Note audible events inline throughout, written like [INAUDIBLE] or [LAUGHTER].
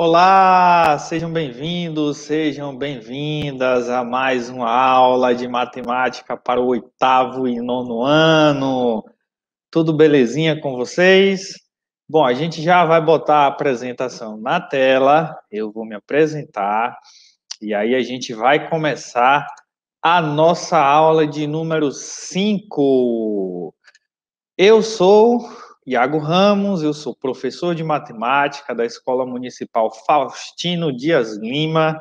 Olá, sejam bem-vindos, sejam bem-vindas a mais uma aula de matemática para o oitavo e nono ano. Tudo belezinha com vocês? Bom, a gente já vai botar a apresentação na tela, eu vou me apresentar e aí a gente vai começar a nossa aula de número 5. Eu sou Iago Ramos, eu sou professor de matemática da Escola Municipal Faustino Dias Lima.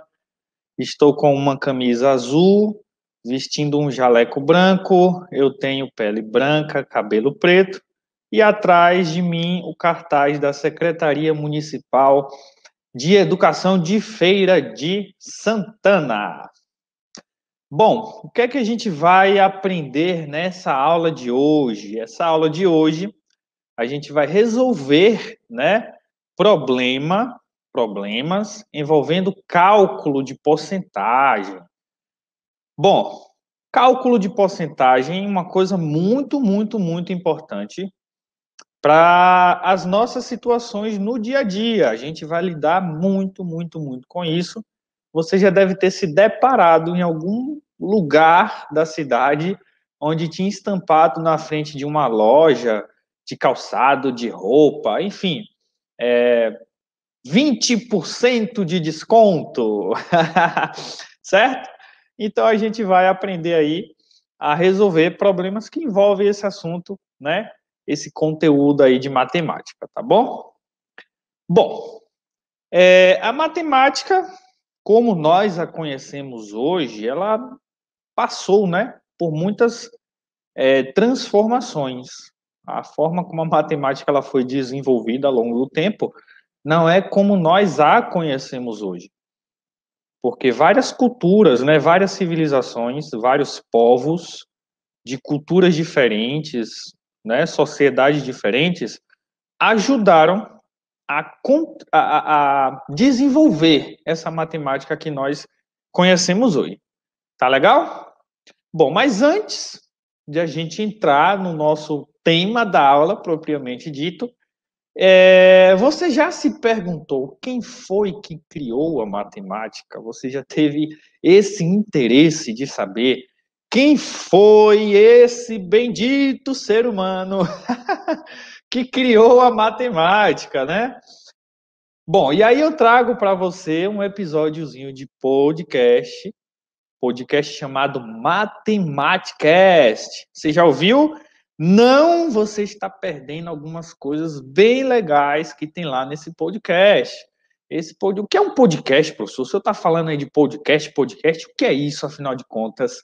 Estou com uma camisa azul, vestindo um jaleco branco, eu tenho pele branca, cabelo preto, e atrás de mim o cartaz da Secretaria Municipal de Educação de Feira de Santana. Bom, o que é que a gente vai aprender nessa aula de hoje? Essa aula de hoje a gente vai resolver, né, problema, problemas envolvendo cálculo de porcentagem. Bom, cálculo de porcentagem é uma coisa muito, muito, muito importante para as nossas situações no dia a dia. A gente vai lidar muito, muito, muito com isso. Você já deve ter se deparado em algum lugar da cidade onde tinha estampado na frente de uma loja de calçado, de roupa, enfim. É, 20% de desconto, [LAUGHS] certo? Então a gente vai aprender aí a resolver problemas que envolvem esse assunto, né? Esse conteúdo aí de matemática, tá bom? Bom, é, a matemática, como nós a conhecemos hoje, ela passou, né, por muitas é, transformações. A forma como a matemática ela foi desenvolvida ao longo do tempo não é como nós a conhecemos hoje. Porque várias culturas, né, várias civilizações, vários povos de culturas diferentes, né, sociedades diferentes, ajudaram a, a, a desenvolver essa matemática que nós conhecemos hoje. Tá legal? Bom, mas antes de a gente entrar no nosso tema da aula propriamente dito. É, você já se perguntou quem foi que criou a matemática? Você já teve esse interesse de saber quem foi esse bendito ser humano [LAUGHS] que criou a matemática, né? Bom, e aí eu trago para você um episódiozinho de podcast, podcast chamado Matematicast. Você já ouviu? não você está perdendo algumas coisas bem legais que tem lá nesse podcast. Esse pod... O que é um podcast, professor? O senhor está falando aí de podcast, podcast, o que é isso, afinal de contas?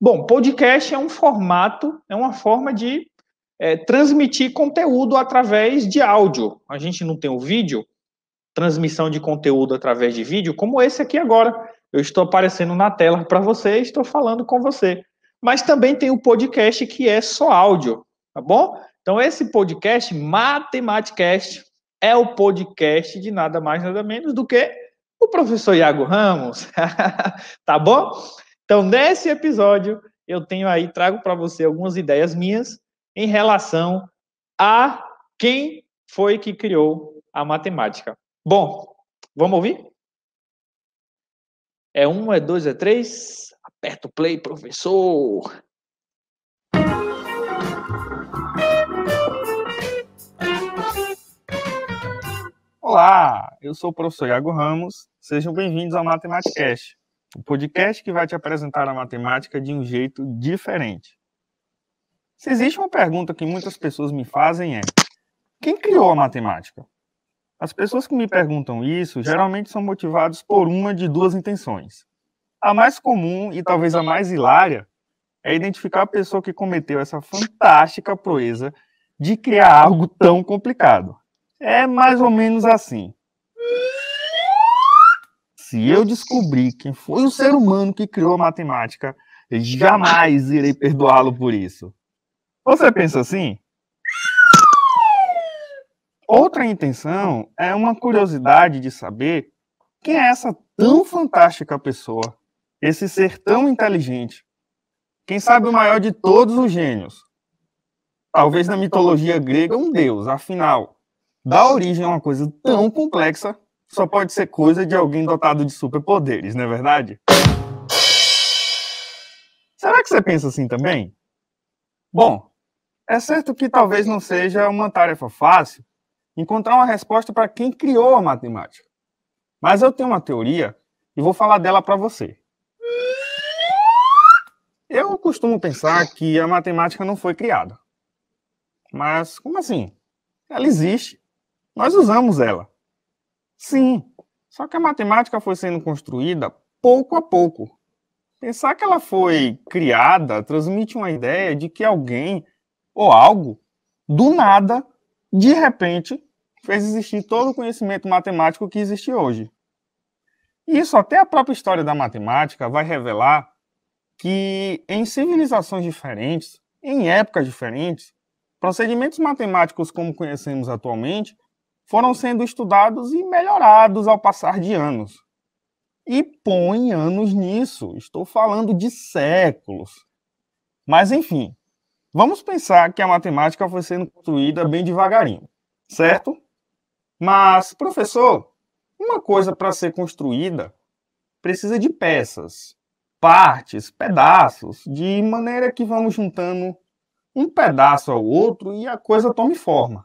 Bom, podcast é um formato, é uma forma de é, transmitir conteúdo através de áudio. A gente não tem o vídeo, transmissão de conteúdo através de vídeo, como esse aqui agora. Eu estou aparecendo na tela para você e estou falando com você mas também tem o podcast que é só áudio, tá bom? Então, esse podcast, Matematicast, é o podcast de nada mais, nada menos do que o professor Iago Ramos, [LAUGHS] tá bom? Então, nesse episódio, eu tenho aí, trago para você algumas ideias minhas em relação a quem foi que criou a matemática. Bom, vamos ouvir? É um, é dois, é três. Aperta o play, professor! Olá, eu sou o professor Iago Ramos. Sejam bem-vindos ao Matematicast, o podcast que vai te apresentar a matemática de um jeito diferente. Se existe uma pergunta que muitas pessoas me fazem é: quem criou a matemática? As pessoas que me perguntam isso geralmente são motivadas por uma de duas intenções. A mais comum e talvez a mais hilária é identificar a pessoa que cometeu essa fantástica proeza de criar algo tão complicado. É mais ou menos assim. Se eu descobrir quem foi o ser humano que criou a matemática, jamais irei perdoá-lo por isso. Você pensa assim? Outra intenção é uma curiosidade de saber quem é essa tão fantástica pessoa esse ser tão então, inteligente, quem sabe o maior de todos os gênios, talvez na mitologia grega um deus, afinal, dá origem a uma coisa tão complexa só pode ser coisa de alguém dotado de superpoderes, não é verdade? Será que você pensa assim também? Bom, é certo que talvez não seja uma tarefa fácil encontrar uma resposta para quem criou a matemática. Mas eu tenho uma teoria e vou falar dela para você. Eu costumo pensar que a matemática não foi criada. Mas como assim? Ela existe. Nós usamos ela. Sim, só que a matemática foi sendo construída pouco a pouco. Pensar que ela foi criada transmite uma ideia de que alguém ou algo, do nada, de repente, fez existir todo o conhecimento matemático que existe hoje. Isso até a própria história da matemática vai revelar que em civilizações diferentes, em épocas diferentes, procedimentos matemáticos como conhecemos atualmente foram sendo estudados e melhorados ao passar de anos. E põe anos nisso, estou falando de séculos. Mas enfim, vamos pensar que a matemática foi sendo construída bem devagarinho, certo? Mas, professor, uma coisa para ser construída precisa de peças partes, pedaços, de maneira que vamos juntando um pedaço ao outro e a coisa tome forma.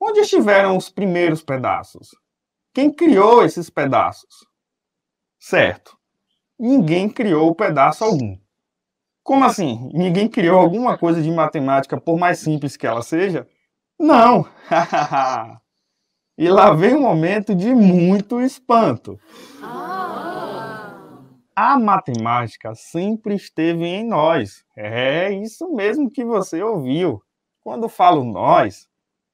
Onde estiveram os primeiros pedaços? Quem criou esses pedaços? Certo. Ninguém criou pedaço algum. Como assim? Ninguém criou alguma coisa de matemática, por mais simples que ela seja? Não! [LAUGHS] e lá vem um momento de muito espanto. Ah a matemática sempre esteve em nós. É isso mesmo que você ouviu. Quando falo nós,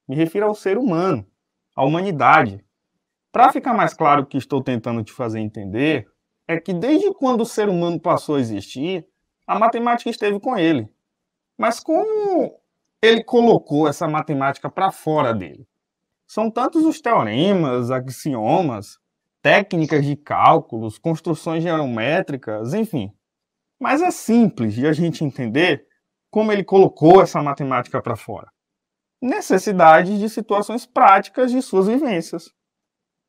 me refiro ao ser humano, à humanidade. Para ficar mais claro o que estou tentando te fazer entender, é que desde quando o ser humano passou a existir, a matemática esteve com ele. Mas como ele colocou essa matemática para fora dele? São tantos os teoremas, axiomas, técnicas de cálculos, construções geométricas, enfim. Mas é simples de a gente entender como ele colocou essa matemática para fora. Necessidade de situações práticas de suas vivências.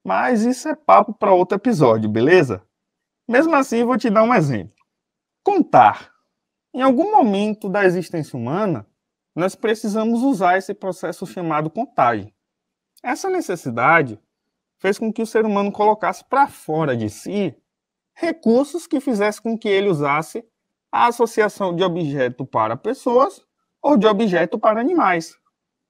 Mas isso é papo para outro episódio, beleza? Mesmo assim, vou te dar um exemplo. Contar. Em algum momento da existência humana, nós precisamos usar esse processo chamado contagem. Essa necessidade fez com que o ser humano colocasse para fora de si recursos que fizesse com que ele usasse a associação de objeto para pessoas ou de objeto para animais.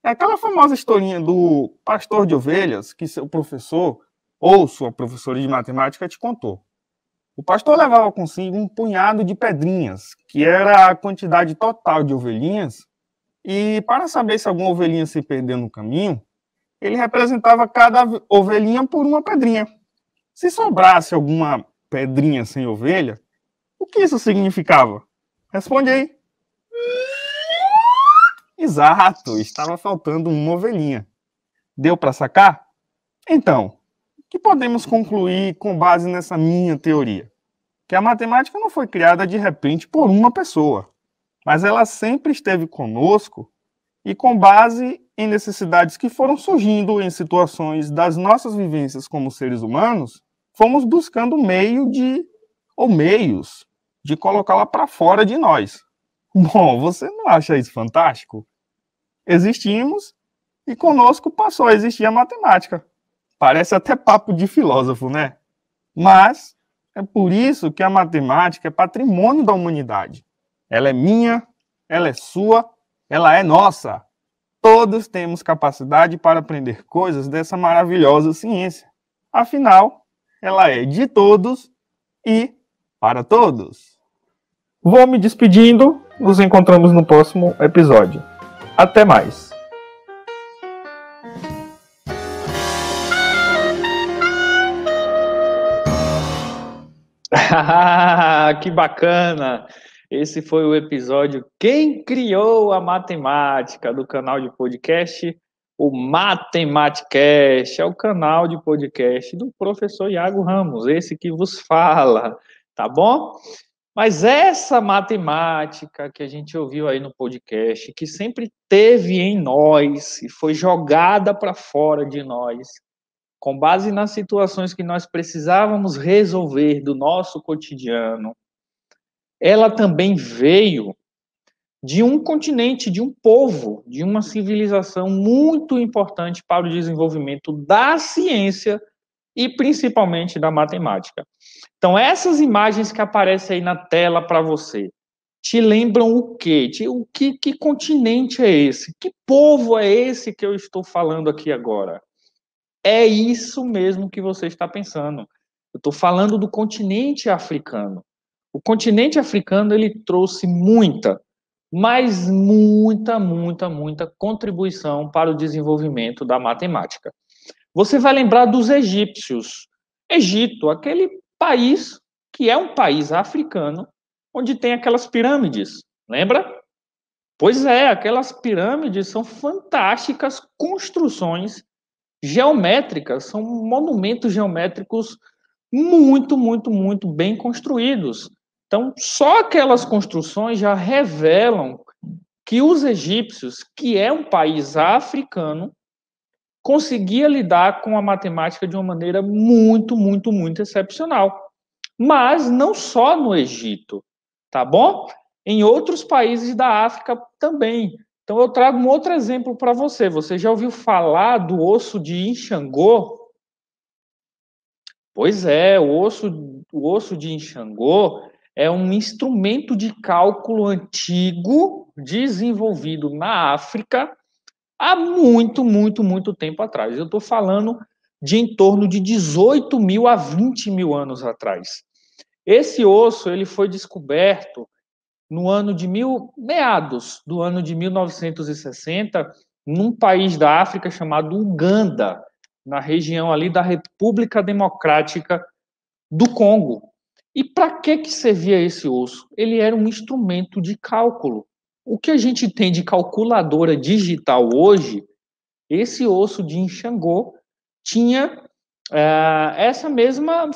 É aquela famosa historinha do pastor de ovelhas que seu professor ou sua professora de matemática te contou. O pastor levava consigo um punhado de pedrinhas, que era a quantidade total de ovelhinhas, e para saber se alguma ovelhinha se perdeu no caminho, ele representava cada ovelhinha por uma pedrinha. Se sobrasse alguma pedrinha sem ovelha, o que isso significava? Responde aí. Exato, estava faltando uma ovelhinha. Deu para sacar? Então, o que podemos concluir com base nessa minha teoria? Que a matemática não foi criada de repente por uma pessoa, mas ela sempre esteve conosco e com base em necessidades que foram surgindo em situações das nossas vivências como seres humanos, fomos buscando meio de ou meios de colocá-la para fora de nós. Bom, você não acha isso fantástico? Existimos e conosco passou a existir a matemática. Parece até papo de filósofo, né? Mas é por isso que a matemática é patrimônio da humanidade. Ela é minha, ela é sua, ela é nossa. Todos temos capacidade para aprender coisas dessa maravilhosa ciência. Afinal, ela é de todos e para todos. Vou me despedindo, nos encontramos no próximo episódio. Até mais! [LAUGHS] que bacana! Esse foi o episódio Quem Criou a Matemática do canal de podcast, o Matematicast, é o canal de podcast do professor Iago Ramos, esse que vos fala, tá bom? Mas essa matemática que a gente ouviu aí no podcast, que sempre teve em nós e foi jogada para fora de nós, com base nas situações que nós precisávamos resolver do nosso cotidiano, ela também veio de um continente, de um povo, de uma civilização muito importante para o desenvolvimento da ciência e principalmente da matemática. Então, essas imagens que aparecem aí na tela para você, te lembram o quê? O que, que continente é esse? Que povo é esse que eu estou falando aqui agora? É isso mesmo que você está pensando. Eu estou falando do continente africano. O continente africano ele trouxe muita, mas muita, muita, muita contribuição para o desenvolvimento da matemática. Você vai lembrar dos egípcios. Egito, aquele país que é um país africano, onde tem aquelas pirâmides, lembra? Pois é, aquelas pirâmides são fantásticas construções geométricas, são monumentos geométricos muito, muito, muito bem construídos. Então, só aquelas construções já revelam que os egípcios, que é um país africano, conseguia lidar com a matemática de uma maneira muito, muito, muito excepcional. Mas não só no Egito, tá bom? Em outros países da África também. Então eu trago um outro exemplo para você. Você já ouviu falar do osso de Inxangô? Pois é, o osso, o osso de Inxangô é um instrumento de cálculo antigo desenvolvido na África há muito, muito, muito tempo atrás. Eu estou falando de em torno de 18 mil a 20 mil anos atrás. Esse osso ele foi descoberto no ano de mil meados do ano de 1960 num país da África chamado Uganda, na região ali da República Democrática do Congo, e para que, que servia esse osso? Ele era um instrumento de cálculo. O que a gente tem de calculadora digital hoje, esse osso de Inxangô tinha ah, essa mesma,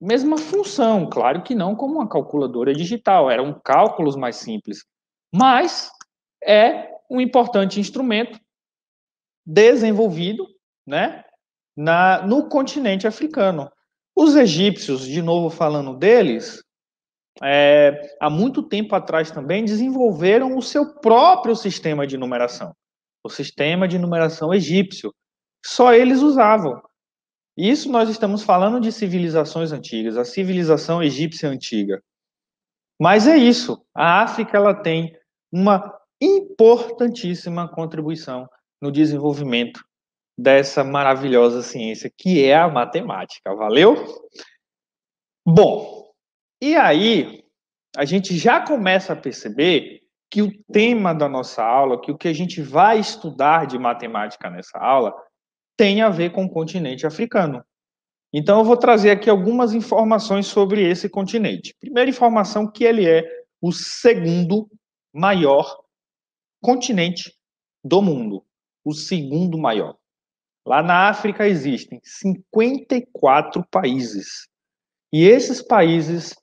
mesma função. Claro que não como uma calculadora digital, eram cálculos mais simples. Mas é um importante instrumento desenvolvido né, na, no continente africano. Os egípcios, de novo falando deles, é, há muito tempo atrás também desenvolveram o seu próprio sistema de numeração, o sistema de numeração egípcio. Só eles usavam. Isso nós estamos falando de civilizações antigas, a civilização egípcia antiga. Mas é isso. A África ela tem uma importantíssima contribuição no desenvolvimento dessa maravilhosa ciência que é a matemática, valeu? Bom, e aí a gente já começa a perceber que o tema da nossa aula, que o que a gente vai estudar de matemática nessa aula, tem a ver com o continente africano. Então, eu vou trazer aqui algumas informações sobre esse continente. Primeira informação que ele é o segundo maior continente do mundo, o segundo maior. Lá na África existem 54 países. E esses países,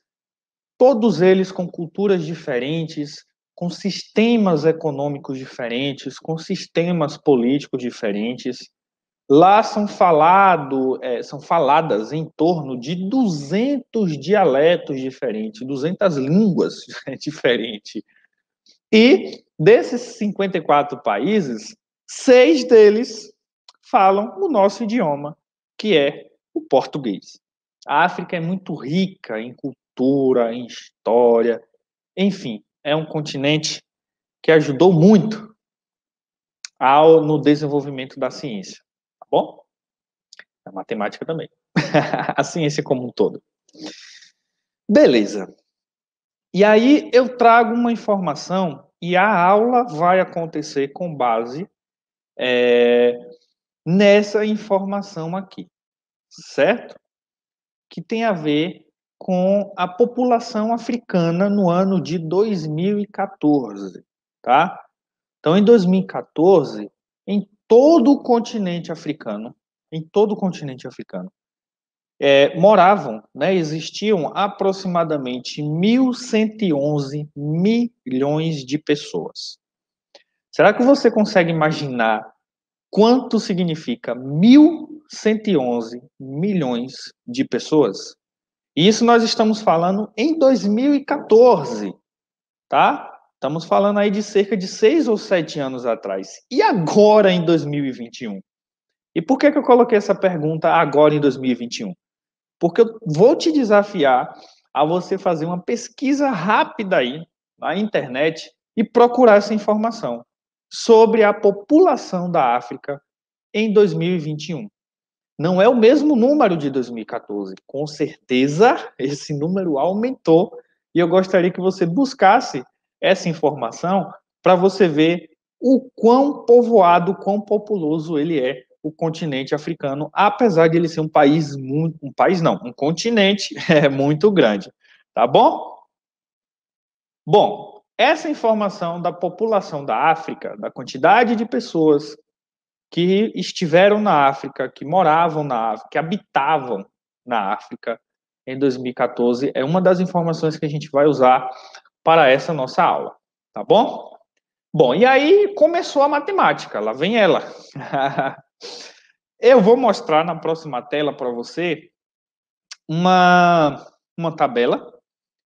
todos eles com culturas diferentes, com sistemas econômicos diferentes, com sistemas políticos diferentes. Lá são, falado, é, são faladas em torno de 200 dialetos diferentes, 200 línguas [LAUGHS] diferentes. E desses 54 países, seis deles falam o nosso idioma, que é o português. A África é muito rica em cultura, em história, enfim, é um continente que ajudou muito ao no desenvolvimento da ciência, tá bom? A matemática também. [LAUGHS] a ciência como um todo. Beleza. E aí eu trago uma informação e a aula vai acontecer com base é, nessa informação aqui, certo? Que tem a ver com a população africana no ano de 2014, tá? Então, em 2014, em todo o continente africano, em todo o continente africano, é, moravam, né, existiam aproximadamente 1.111 milhões de pessoas. Será que você consegue imaginar quanto significa 1.111 milhões de pessoas. E isso nós estamos falando em 2014, tá? Estamos falando aí de cerca de seis ou sete anos atrás. E agora em 2021? E por que, que eu coloquei essa pergunta agora em 2021? Porque eu vou te desafiar a você fazer uma pesquisa rápida aí na internet e procurar essa informação sobre a população da África em 2021. Não é o mesmo número de 2014. Com certeza, esse número aumentou. E eu gostaria que você buscasse essa informação para você ver o quão povoado, quão populoso ele é o continente africano, apesar de ele ser um país muito, um país não, um continente [LAUGHS] é muito grande, tá bom? Bom, essa informação da população da África, da quantidade de pessoas que estiveram na África, que moravam na África, que habitavam na África em 2014, é uma das informações que a gente vai usar para essa nossa aula, tá bom? Bom, e aí começou a matemática, lá vem ela. [LAUGHS] Eu vou mostrar na próxima tela para você uma, uma tabela,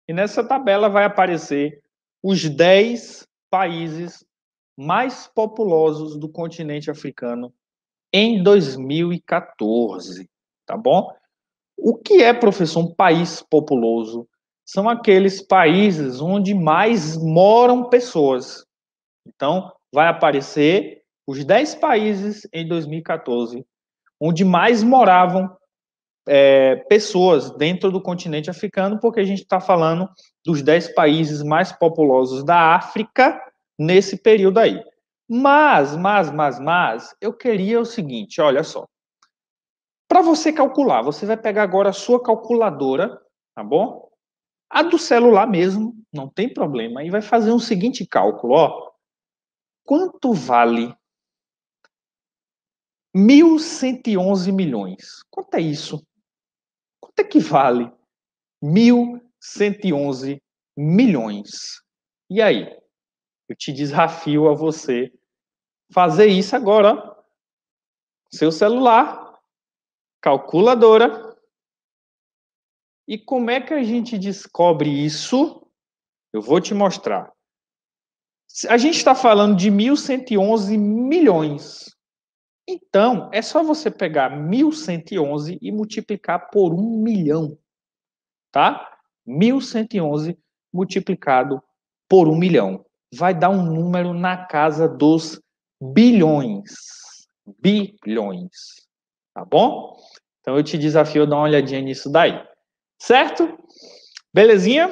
e nessa tabela vai aparecer os 10 países mais populosos do continente africano em 2014, tá bom? O que é, professor, um país populoso? São aqueles países onde mais moram pessoas. Então, vai aparecer os 10 países em 2014 onde mais moravam é, pessoas dentro do continente africano, porque a gente está falando dos 10 países mais populosos da África nesse período aí. Mas, mas, mas, mas, eu queria o seguinte, olha só. Para você calcular, você vai pegar agora a sua calculadora, tá bom? A do celular mesmo, não tem problema, e vai fazer o um seguinte cálculo, ó. Quanto vale 1.111 milhões? Quanto é isso? quanto é que vale 1.111 milhões? E aí? Eu te desafio a você fazer isso agora. Seu celular, calculadora. E como é que a gente descobre isso? Eu vou te mostrar. A gente está falando de 1.111 milhões. Então, é só você pegar 1111 e multiplicar por 1 milhão, tá? 1111 multiplicado por 1 milhão. Vai dar um número na casa dos bilhões. Bilhões. Tá bom? Então, eu te desafio a dar uma olhadinha nisso daí. Certo? Belezinha?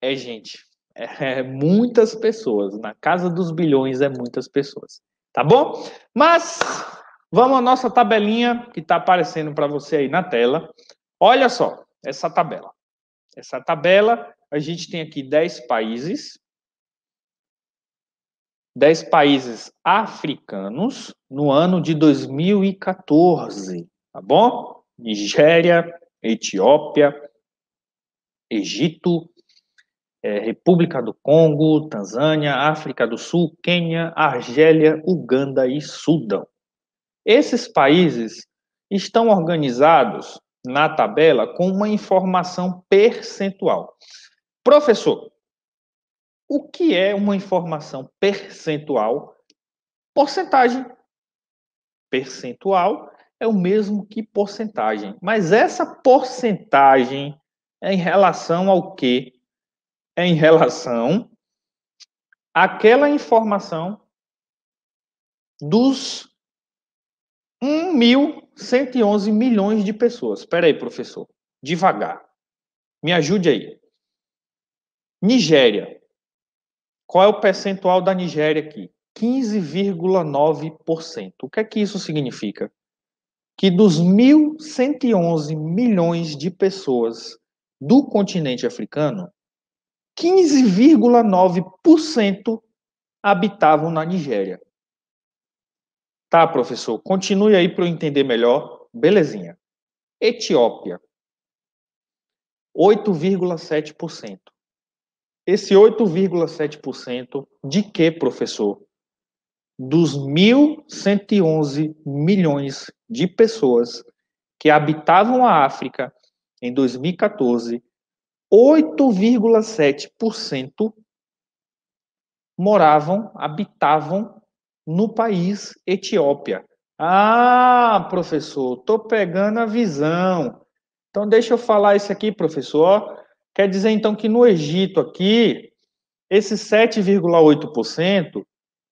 É, gente. É, é muitas pessoas. Na casa dos bilhões é muitas pessoas. Tá bom? Mas Vamos à nossa tabelinha que está aparecendo para você aí na tela. Olha só essa tabela. Essa tabela, a gente tem aqui 10 países. 10 países africanos no ano de 2014, tá bom? Nigéria, Etiópia, Egito, é, República do Congo, Tanzânia, África do Sul, Quênia, Argélia, Uganda e Sudão. Esses países estão organizados na tabela com uma informação percentual. Professor, o que é uma informação percentual? Porcentagem. Percentual é o mesmo que porcentagem, mas essa porcentagem é em relação ao quê? É em relação àquela informação dos 1.111 milhões de pessoas. Espera aí, professor. Devagar. Me ajude aí. Nigéria. Qual é o percentual da Nigéria aqui? 15,9%. O que é que isso significa? Que dos 1.111 milhões de pessoas do continente africano, 15,9% habitavam na Nigéria. Tá, professor, continue aí para eu entender melhor. Belezinha. Etiópia, 8,7%. Esse 8,7% de que, professor? Dos 1.111 milhões de pessoas que habitavam a África em 2014, 8,7% moravam, habitavam no país Etiópia. Ah, professor, tô pegando a visão. Então deixa eu falar isso aqui, professor. Quer dizer então que no Egito aqui, esse 7,8%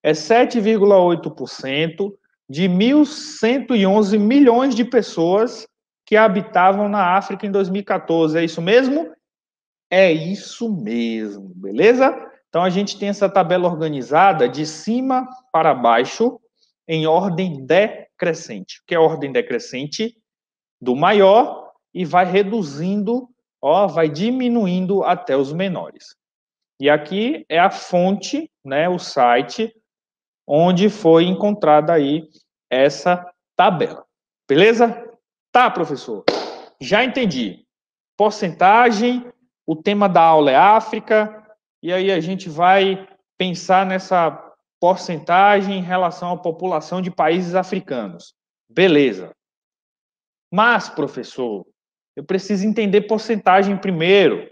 é 7,8% de 1.111 milhões de pessoas que habitavam na África em 2014. É isso mesmo? É isso mesmo, beleza? Então, a gente tem essa tabela organizada de cima para baixo em ordem decrescente. que é ordem decrescente? Do maior e vai reduzindo, ó, vai diminuindo até os menores. E aqui é a fonte, né, o site onde foi encontrada aí essa tabela. Beleza? Tá, professor. Já entendi. Porcentagem, o tema da aula é África, e aí a gente vai pensar nessa porcentagem em relação à população de países africanos. Beleza. Mas, professor, eu preciso entender porcentagem primeiro.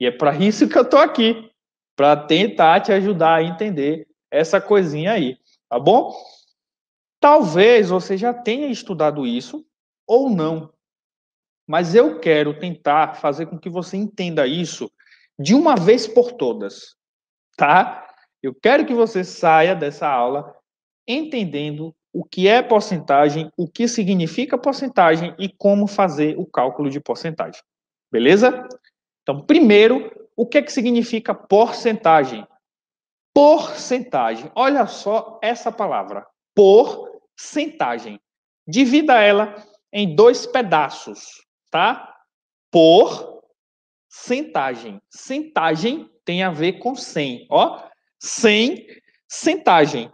E é para [LAUGHS] isso que eu estou aqui, para tentar te ajudar a entender essa coisinha aí, tá bom? Talvez você já tenha estudado isso ou não. Mas eu quero tentar fazer com que você entenda isso de uma vez por todas, tá? Eu quero que você saia dessa aula entendendo o que é porcentagem, o que significa porcentagem e como fazer o cálculo de porcentagem. Beleza? Então, primeiro, o que é que significa porcentagem? Porcentagem. Olha só essa palavra. Porcentagem. Divida ela em dois pedaços, tá? Por Centagem. Centagem tem a ver com 100. Ó, 100, centagem.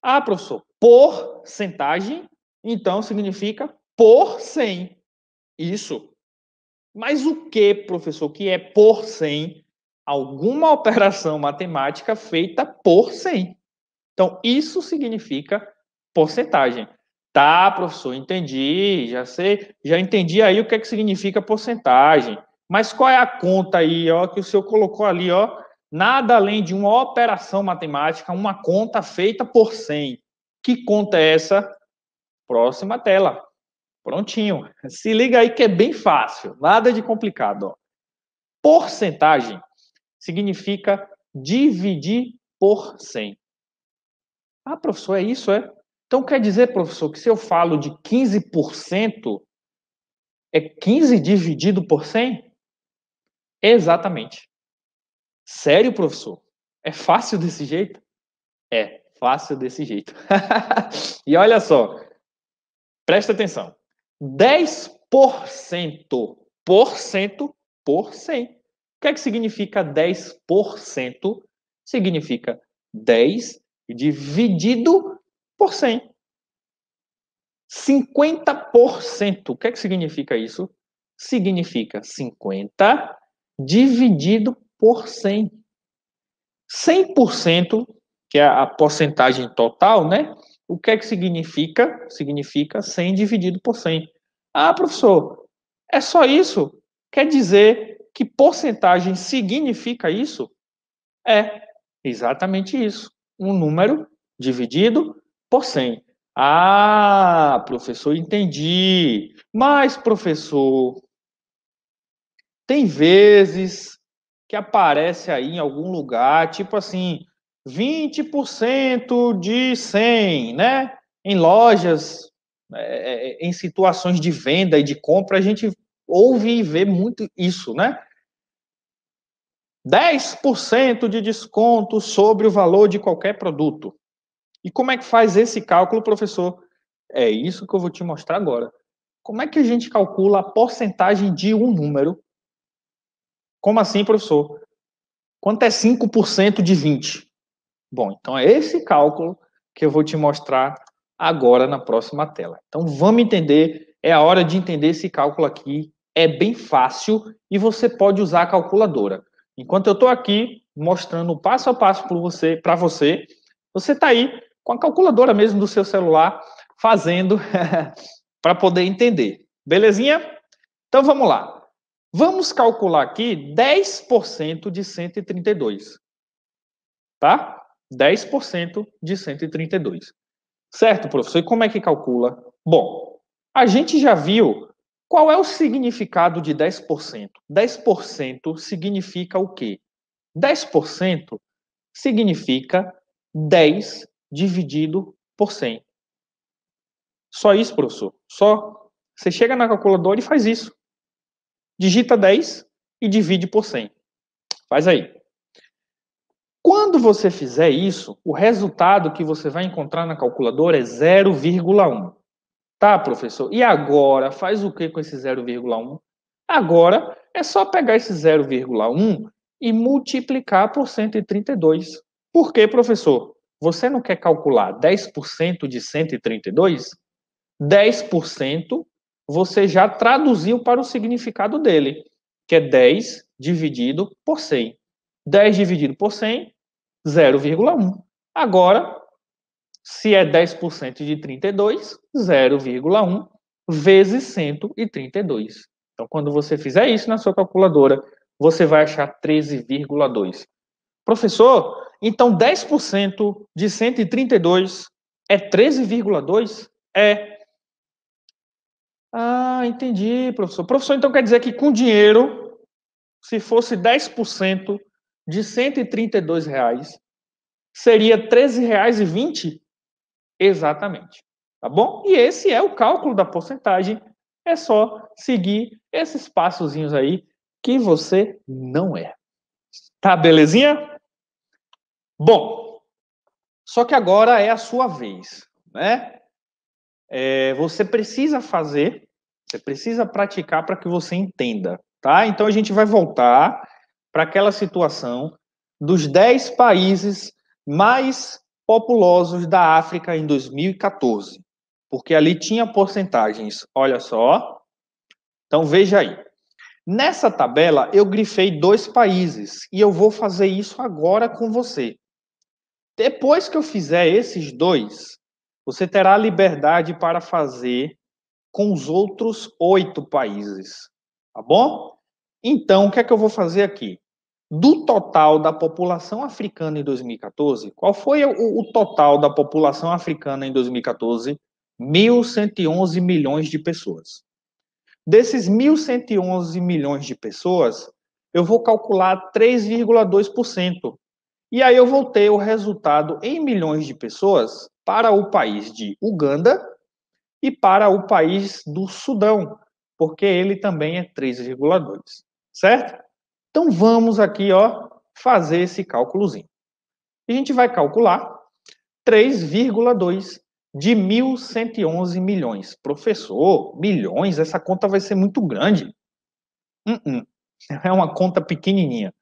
Ah, professor, por centagem, então significa por 100. Isso. Mas o que, professor, que é por 100? Alguma operação matemática feita por 100. Então, isso significa porcentagem. Tá, professor, entendi, já sei, já entendi aí o que é que significa porcentagem. Mas qual é a conta aí, ó, que o senhor colocou ali, ó? Nada além de uma operação matemática, uma conta feita por 100. Que conta é essa? Próxima tela. Prontinho. Se liga aí que é bem fácil, nada de complicado, ó. Porcentagem significa dividir por 100. Ah, professor, é isso, é? Então quer dizer, professor, que se eu falo de 15%, é 15 dividido por 100? Exatamente. Sério, professor? É fácil desse jeito? É fácil desse jeito. [LAUGHS] e olha só, presta atenção. 10% por cento por cento. O que é que significa 10%? Significa 10 dividido por 100. 50%. O que é que significa isso? Significa 50 dividido por 100. 100%, que é a porcentagem total, né? O que é que significa? Significa 100 dividido por 100. Ah, professor, é só isso? Quer dizer que porcentagem significa isso? É, exatamente isso. Um número dividido por 100. Ah, professor, entendi. Mas, professor, tem vezes que aparece aí em algum lugar, tipo assim, 20% de 100, né? Em lojas, é, é, é, em situações de venda e de compra, a gente ouve e vê muito isso, né? 10% de desconto sobre o valor de qualquer produto. E como é que faz esse cálculo, professor? É isso que eu vou te mostrar agora. Como é que a gente calcula a porcentagem de um número como assim, professor? Quanto é 5% de 20? Bom, então é esse cálculo que eu vou te mostrar agora na próxima tela. Então vamos entender, é a hora de entender esse cálculo aqui, é bem fácil e você pode usar a calculadora. Enquanto eu estou aqui mostrando passo a passo para você, para você, você está aí com a calculadora mesmo do seu celular fazendo [LAUGHS] para poder entender. Belezinha? Então vamos lá. Vamos calcular aqui 10% de 132. Tá? 10% de 132. Certo, professor? E como é que calcula? Bom, a gente já viu qual é o significado de 10%. 10% significa o quê? 10% significa 10 dividido por 100. Só isso, professor. Só você chega na calculadora e faz isso. Digita 10 e divide por 100. Faz aí. Quando você fizer isso, o resultado que você vai encontrar na calculadora é 0,1. Tá, professor? E agora, faz o que com esse 0,1? Agora é só pegar esse 0,1 e multiplicar por 132. Por quê, professor? Você não quer calcular 10% de 132? 10% você já traduziu para o significado dele, que é 10 dividido por 100. 10 dividido por 100, 0,1. Agora, se é 10% de 32, 0,1 vezes 132. Então, quando você fizer isso na sua calculadora, você vai achar 13,2. Professor, então 10% de 132 é 13,2? É. Ah, entendi, professor. Professor, então quer dizer que com dinheiro, se fosse 10% de 132 reais, seria e 13,20? Exatamente. Tá bom? E esse é o cálculo da porcentagem. É só seguir esses passozinhos aí que você não é. Tá, belezinha? Bom, só que agora é a sua vez, né? É, você precisa fazer você precisa praticar para que você entenda, tá? Então a gente vai voltar para aquela situação dos 10 países mais populosos da África em 2014, porque ali tinha porcentagens. Olha só. Então veja aí. Nessa tabela eu grifei dois países e eu vou fazer isso agora com você. Depois que eu fizer esses dois, você terá liberdade para fazer com os outros oito países, tá bom? Então, o que é que eu vou fazer aqui? Do total da população africana em 2014, qual foi o, o total da população africana em 2014? 1.111 milhões de pessoas. Desses 1.111 milhões de pessoas, eu vou calcular 3,2%. E aí eu vou ter o resultado em milhões de pessoas para o país de Uganda, e para o país do Sudão, porque ele também é 3,2, certo? Então vamos aqui, ó, fazer esse cálculozinho. A gente vai calcular 3,2 de 1.111 milhões. Professor, milhões? Essa conta vai ser muito grande. Uh -uh. É uma conta pequenininha.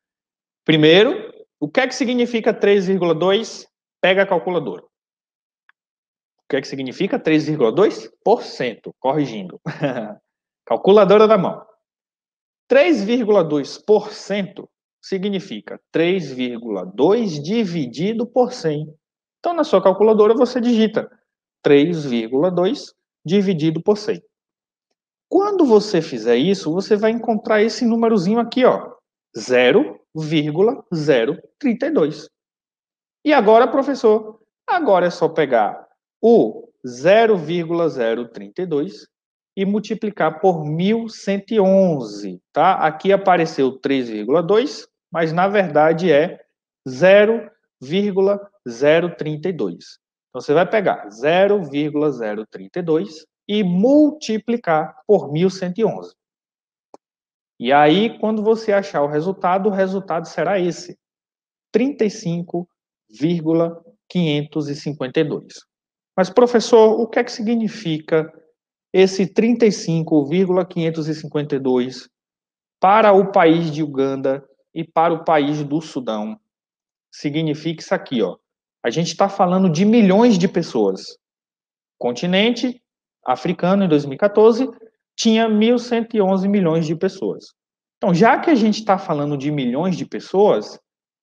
Primeiro, o que é que significa 3,2? Pega a calculadora que é que significa? 3,2%, corrigindo. [LAUGHS] Calculadora da mão. 3,2% significa 3,2 dividido por 100. Então, na sua calculadora, você digita 3,2 dividido por 100. Quando você fizer isso, você vai encontrar esse númerozinho aqui, ó, 0,032. E agora, professor, agora é só pegar o 0,032 e multiplicar por 1111, tá? Aqui apareceu 3,2, mas na verdade é 0,032. Então você vai pegar 0,032 e multiplicar por 1111. E aí, quando você achar o resultado, o resultado será esse: 35,552. Mas, professor, o que é que significa esse 35,552 para o país de Uganda e para o país do Sudão? Significa isso aqui, ó. A gente está falando de milhões de pessoas. O continente africano, em 2014, tinha 1.111 milhões de pessoas. Então, já que a gente está falando de milhões de pessoas,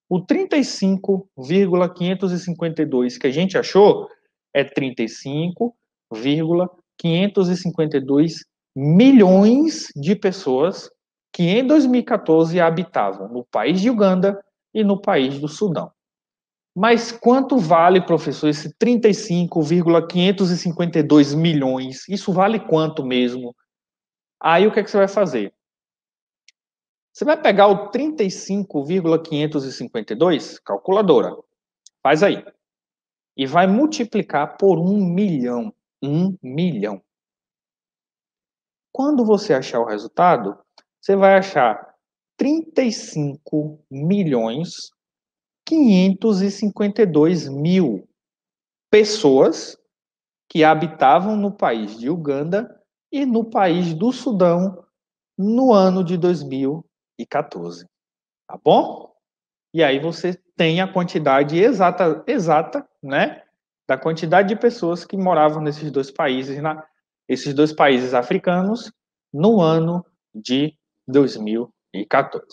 o 35,552 que a gente achou é 35,552 milhões de pessoas que em 2014 habitavam no país de Uganda e no país do Sudão. Mas quanto vale, professor, esse 35,552 milhões? Isso vale quanto mesmo? Aí o que, é que você vai fazer? Você vai pegar o 35,552, calculadora. Faz aí e vai multiplicar por um milhão. Um milhão. Quando você achar o resultado, você vai achar 35 milhões 552 mil pessoas que habitavam no país de Uganda e no país do Sudão no ano de 2014. Tá bom? E aí você tem a quantidade exata, exata, né, da quantidade de pessoas que moravam nesses dois países, na, esses dois países africanos, no ano de 2014.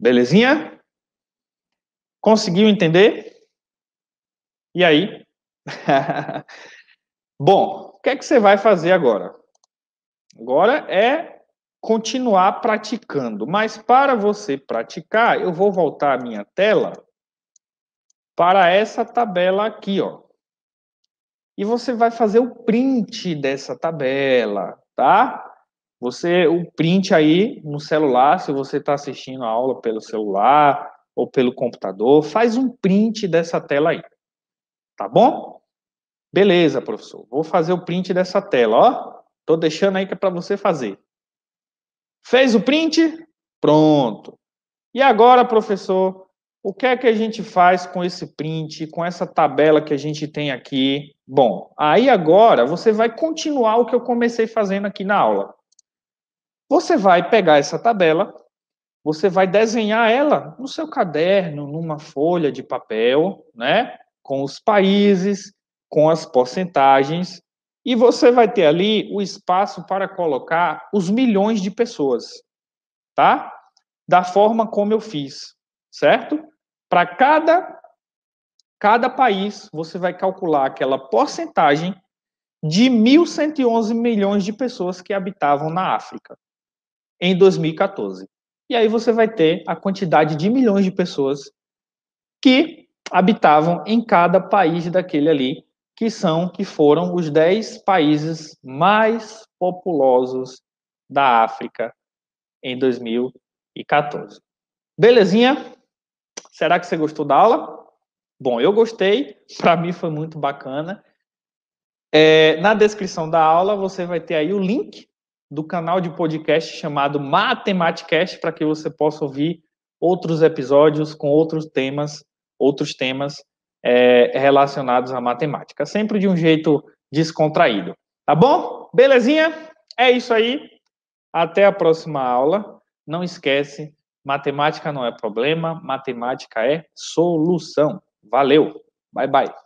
Belezinha? Conseguiu entender? E aí? [LAUGHS] Bom, o que é que você vai fazer agora? Agora é continuar praticando, mas para você praticar, eu vou voltar a minha tela para essa tabela aqui, ó. E você vai fazer o print dessa tabela, tá? Você o print aí no celular, se você está assistindo a aula pelo celular ou pelo computador, faz um print dessa tela aí. Tá bom? Beleza, professor. Vou fazer o print dessa tela, ó. Tô deixando aí que é para você fazer. Fez o print? Pronto. E agora, professor, o que é que a gente faz com esse print, com essa tabela que a gente tem aqui? Bom, aí agora você vai continuar o que eu comecei fazendo aqui na aula. Você vai pegar essa tabela, você vai desenhar ela no seu caderno, numa folha de papel, né? Com os países, com as porcentagens, e você vai ter ali o espaço para colocar os milhões de pessoas, tá? Da forma como eu fiz, certo? Para cada, cada país, você vai calcular aquela porcentagem de 1.111 milhões de pessoas que habitavam na África em 2014. E aí você vai ter a quantidade de milhões de pessoas que habitavam em cada país daquele ali, que são, que foram os 10 países mais populosos da África em 2014. Belezinha? Será que você gostou da aula? Bom, eu gostei, para mim foi muito bacana. É, na descrição da aula você vai ter aí o link do canal de podcast chamado Matematicast para que você possa ouvir outros episódios com outros temas, outros temas é, relacionados à matemática, sempre de um jeito descontraído. Tá bom? Belezinha? É isso aí. Até a próxima aula. Não esquece Matemática não é problema, matemática é solução. Valeu. Bye bye.